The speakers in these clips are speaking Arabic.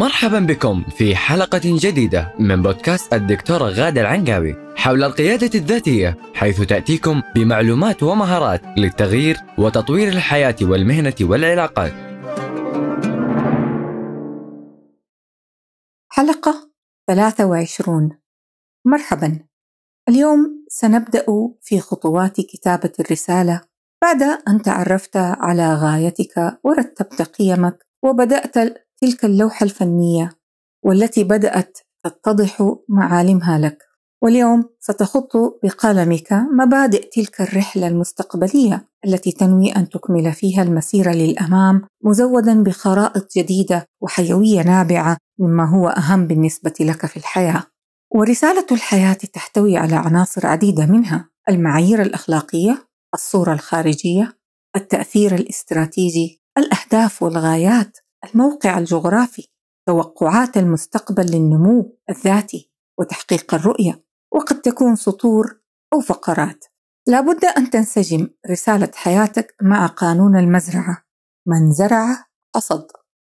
مرحبا بكم في حلقة جديدة من بودكاست الدكتورة غادة العنقاوي حول القيادة الذاتية حيث تأتيكم بمعلومات ومهارات للتغيير وتطوير الحياة والمهنة والعلاقات. حلقة 23 مرحبا اليوم سنبدأ في خطوات كتابة الرسالة بعد أن تعرفت على غايتك ورتبت قيمك وبدأت تلك اللوحة الفنية والتي بدأت تتضح معالمها لك واليوم ستخط بقلمك مبادئ تلك الرحلة المستقبلية التي تنوي أن تكمل فيها المسيرة للأمام مزودا بخرائط جديدة وحيوية نابعة مما هو أهم بالنسبة لك في الحياة. ورسالة الحياة تحتوي على عناصر عديدة منها المعايير الأخلاقية، الصورة الخارجية، التأثير الاستراتيجي، الأهداف والغايات، الموقع الجغرافي توقعات المستقبل للنمو الذاتي وتحقيق الرؤية وقد تكون سطور أو فقرات لابد أن تنسجم رسالة حياتك مع قانون المزرعة من زرع قصد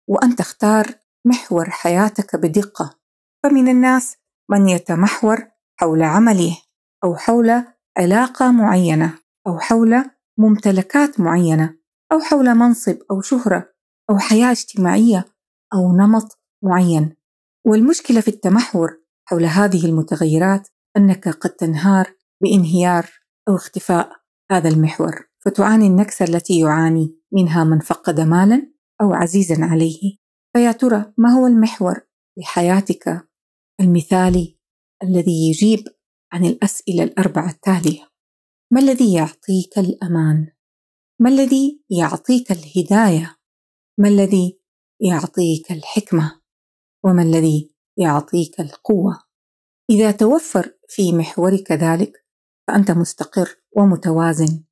وأن تختار محور حياتك بدقة فمن الناس من يتمحور حول عمله أو حول علاقة معينة أو حول ممتلكات معينة أو حول منصب أو شهرة أو حياة اجتماعية أو نمط معين والمشكلة في التمحور حول هذه المتغيرات أنك قد تنهار بانهيار أو اختفاء هذا المحور فتعاني النكسة التي يعاني منها من فقد مالا أو عزيزا عليه فيا ترى ما هو المحور لحياتك المثالي الذي يجيب عن الأسئلة الأربعة التالية ما الذي يعطيك الأمان؟ ما الذي يعطيك الهداية ما الذي يعطيك الحكمه وما الذي يعطيك القوه اذا توفر في محورك ذلك فانت مستقر ومتوازن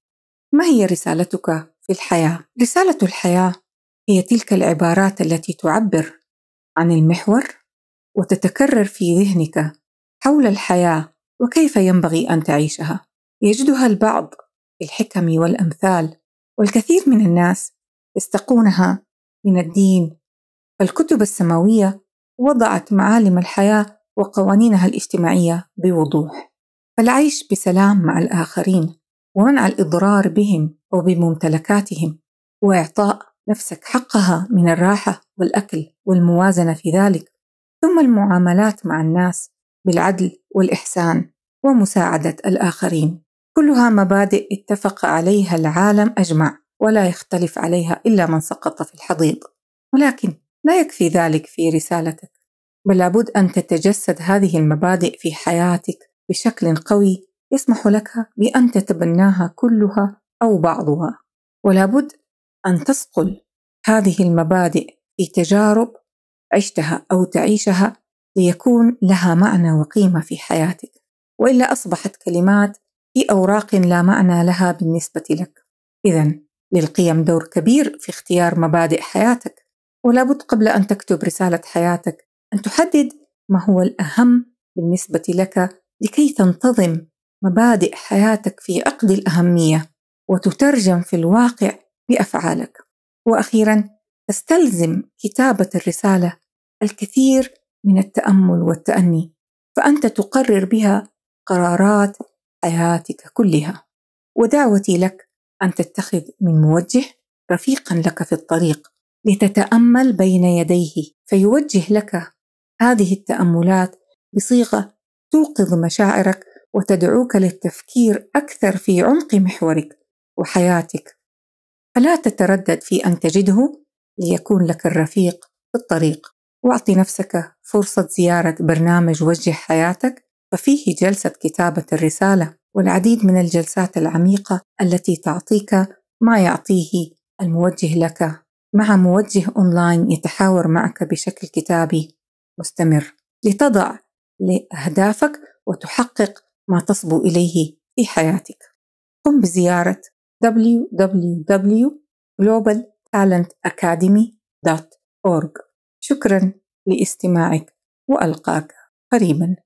ما هي رسالتك في الحياه رساله الحياه هي تلك العبارات التي تعبر عن المحور وتتكرر في ذهنك حول الحياه وكيف ينبغي ان تعيشها يجدها البعض في الحكم والامثال والكثير من الناس يستقونها من الدين فالكتب السماوية وضعت معالم الحياة وقوانينها الاجتماعية بوضوح فالعيش بسلام مع الآخرين ومنع الإضرار بهم وبممتلكاتهم وإعطاء نفسك حقها من الراحة والأكل والموازنة في ذلك ثم المعاملات مع الناس بالعدل والإحسان ومساعدة الآخرين كلها مبادئ اتفق عليها العالم أجمع ولا يختلف عليها إلا من سقط في الحضيض ولكن لا يكفي ذلك في رسالتك بل لابد أن تتجسد هذه المبادئ في حياتك بشكل قوي يسمح لك بأن تتبناها كلها أو بعضها ولابد أن تسقل هذه المبادئ في تجارب عشتها أو تعيشها ليكون لها معنى وقيمة في حياتك وإلا أصبحت كلمات في أوراق لا معنى لها بالنسبة لك إذا للقيم دور كبير في اختيار مبادئ حياتك ولابد قبل أن تكتب رسالة حياتك أن تحدد ما هو الأهم بالنسبة لك لكي تنتظم مبادئ حياتك في عقد الأهمية وتترجم في الواقع بأفعالك وأخيرا تستلزم كتابة الرسالة الكثير من التأمل والتأني فأنت تقرر بها قرارات حياتك كلها ودعوتي لك أن تتخذ من موجه رفيقا لك في الطريق لتتأمل بين يديه فيوجه لك هذه التأملات بصيغة توقظ مشاعرك وتدعوك للتفكير أكثر في عمق محورك وحياتك فلا تتردد في أن تجده ليكون لك الرفيق في الطريق واعطي نفسك فرصة زيارة برنامج وجه حياتك ففيه جلسة كتابة الرسالة والعديد من الجلسات العميقة التي تعطيك ما يعطيه الموجه لك مع موجه أونلاين يتحاور معك بشكل كتابي مستمر لتضع لأهدافك وتحقق ما تصبو إليه في حياتك قم بزيارة www.globaltalentacademy.org شكرا لاستماعك وألقاك قريباً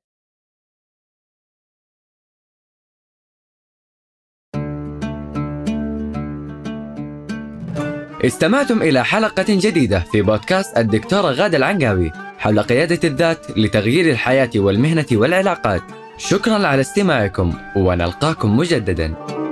استمعتم إلى حلقة جديدة في بودكاست الدكتورة غادة العنقاوي حول قيادة الذات لتغيير الحياة والمهنة والعلاقات شكرا على استماعكم ونلقاكم مجدداً